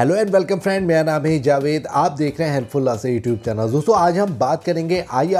hello and welcome friend मेरा नाम है जावेद आप देख रहे हैं हेल्पफुल से यूट्यूब चैनल दोस्तों आज हम बात करेंगे आई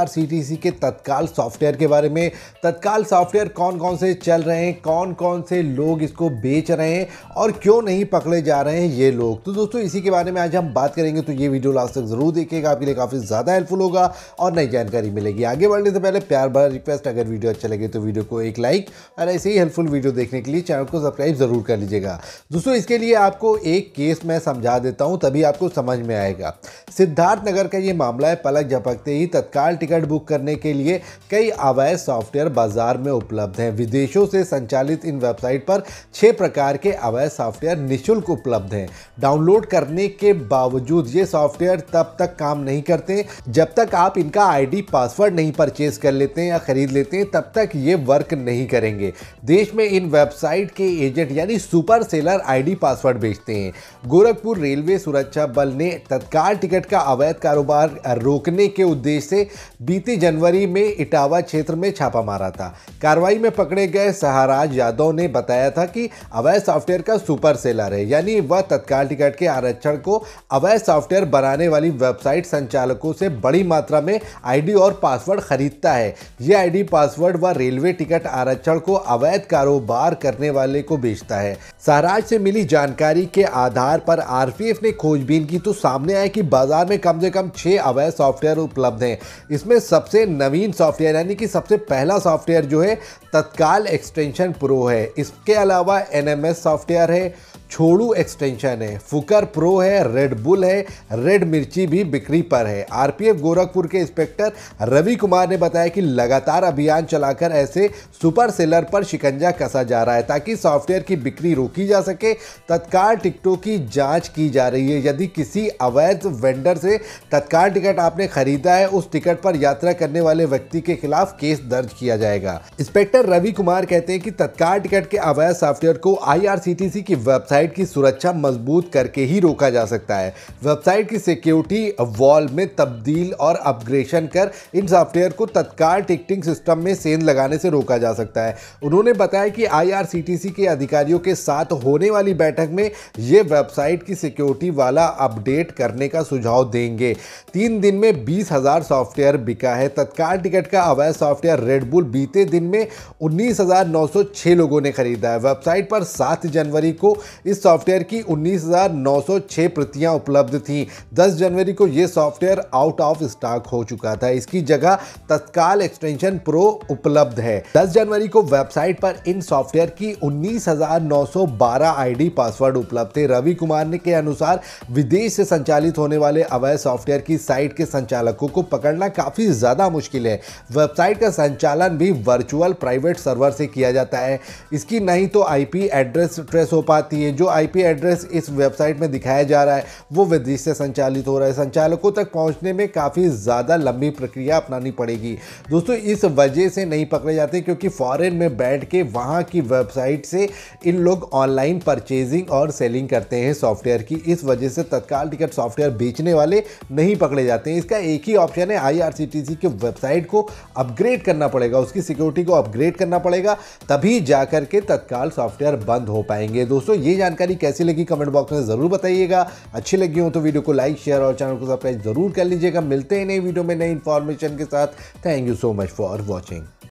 के तत्काल सॉफ्टवेयर के बारे में तत्काल सॉफ्टवेयर कौन कौन से चल रहे हैं कौन कौन से लोग इसको बेच रहे हैं और क्यों नहीं पकड़े जा रहे हैं ये लोग तो दोस्तों इसी के बारे में आज हम बात करेंगे तो ये वीडियो लास्ट तक ज़रूर देखिएगा आपके लिए काफ़ी ज़्यादा हेल्पफुल होगा और नई जानकारी मिलेगी आगे बढ़ने से पहले प्यार भरा रिक्वेस्ट अगर वीडियो अच्छा लगे तो वीडियो को एक लाइक और ऐसे ही हेल्पफुल वीडियो देखने के लिए चैनल को सब्सक्राइब ज़रूर कर लीजिएगा दोस्तों इसके लिए आपको एक केस में समझा देता हूं तभी आपको समझ में आएगा सिद्धार्थ नगर का ये मामला है पलक झपकते ही तत्काल टिकट बुक करने के लिए कई अवैध सॉफ्टवेयर बाजार में उपलब्ध हैं विदेशों से संचालित इन वेबसाइट पर छः प्रकार के अवैध सॉफ्टवेयर निःशुल्क उपलब्ध हैं डाउनलोड करने के बावजूद ये सॉफ्टवेयर तब तक काम नहीं करते जब तक आप इनका आई पासवर्ड नहीं परचेज कर लेते या खरीद लेते हैं तब तक ये वर्क नहीं करेंगे देश में इन वेबसाइट के एजेंट यानी सुपर सेलर आईडी पासवर्ड बेचते हैं गोरख गोरखपुर रेलवे सुरक्षा बल ने तत्काल टिकट का अवैध कारोबार रोकने के उद्देश्य से बीते जनवरी में इटावा क्षेत्र में छापा मारा था कार्रवाई में पकड़े गए सहाराज यादव ने बताया था कि अवैध सॉफ्टवेयर का सुपर सेलर है यानी वह तत्काल टिकट के आरक्षण को अवैध सॉफ्टवेयर बनाने वाली वेबसाइट संचालकों से बड़ी मात्रा में आईडी और पासवर्ड खरीदता है यह आईडी पासवर्ड व रेलवे टिकट आरक्षण को अवैध कारोबार करने वाले को बेचता है सहराज से मिली जानकारी के आधार पर पर आरपीएफ ने खोजबीन की तो सामने आया कि बाजार में कम से कम छह अवैध सॉफ्टवेयर उपलब्ध हैं इसमें सबसे नवीन सॉफ्टवेयर यानी कि सबसे पहला सॉफ्टवेयर जो है तत्काल एक्सटेंशन प्रो है इसके अलावा एनएमएस सॉफ्टवेयर है छोड़ू एक्सटेंशन है फुकर प्रो है रेड बुल है रेड मिर्ची भी बिक्री पर है आरपीएफ गोरखपुर के इंस्पेक्टर रवि कुमार ने बताया कि लगातार अभियान चलाकर ऐसे सुपर सेलर पर शिकंजा कसा जा रहा है ताकि सॉफ्टवेयर की बिक्री रोकी जा सके तत्काल टिकटों की जांच की जा रही है यदि किसी अवैध वेंडर से तत्काल टिकट आपने खरीदा है उस टिकट पर यात्रा करने वाले व्यक्ति के खिलाफ केस दर्ज किया जाएगा इंस्पेक्टर रवि कुमार कहते हैं कि तत्काल टिकट के अवैध सॉफ्टवेयर को आई की वेबसाइट वेबसाइट की सुरक्षा मजबूत करके ही रोका जा सकता है वेबसाइट की सिक्योरिटी वॉल में तब्दील और अपग्रेशन कर इन सॉफ्टवेयर को तत्काल टिकटिंग सिस्टम में सेंध लगाने से रोका जा सकता है उन्होंने बताया कि आई के अधिकारियों के साथ होने वाली बैठक में ये वेबसाइट की सिक्योरिटी वाला अपडेट करने का सुझाव देंगे तीन दिन में बीस हज़ार सॉफ्टवेयर बिका है तत्काल टिकट का अवैध सॉफ्टवेयर रेडबुल बीते दिन में उन्नीस लोगों ने खरीदा है वेबसाइट पर 7 जनवरी को इस सॉफ्टवेयर की 19,906 प्रतियां उपलब्ध थीं 10 जनवरी को यह सॉफ्टवेयर आउट ऑफ स्टॉक हो चुका था इसकी जगह तत्काल एक्सटेंशन प्रो उपलब्ध है 10 जनवरी को वेबसाइट पर इन सॉफ्टवेयर की 19,912 आईडी पासवर्ड उपलब्ध थे रवि कुमार ने के अनुसार विदेश से संचालित होने वाले अवैध सॉफ्टवेयर की साइट के संचालकों को पकड़ना काफ़ी ज़्यादा मुश्किल है वेबसाइट का संचालन भी वर्चुअल प्राइवेट सर्वर से किया जाता है इसकी नहीं तो आईपी एड्रेस ट्रेस हो पाती है जो आईपी एड्रेस इस वेबसाइट में दिखाया जा रहा है वो विदेश से संचालित हो रहा है संचालकों तक पहुंचने में काफ़ी ज़्यादा लंबी प्रक्रिया अपनानी पड़ेगी दोस्तों इस वजह से नहीं पकड़े जाते क्योंकि फॉरेन में बैठ के वहाँ की वेबसाइट से इन लोग ऑनलाइन परचेजिंग और सेलिंग करते हैं सॉफ्टवेयर की इस वजह से तत्काल टिकट सॉफ्टवेयर बेचने वाले नहीं पकड़े जाते हैं इसका एक ही ऑप्शन है आई की वेबसाइट को अपग्रेड करना पड़ेगा उसकी सिक्योरिटी को अपग्रेड करना पड़ेगा तभी जाकर के तत्काल सॉफ्टवेयर बंद हो पाएंगे दोस्तों ये जान जानकारी कैसी लगी कमेंट बॉक्स में ज़रूर बताइएगा अच्छी लगी हो तो वीडियो को लाइक शेयर और चैनल को सब्सक्राइब जरूर कर लीजिएगा मिलते हैं नई वीडियो में नई इन्फॉर्मेशन के साथ thank you so much for watching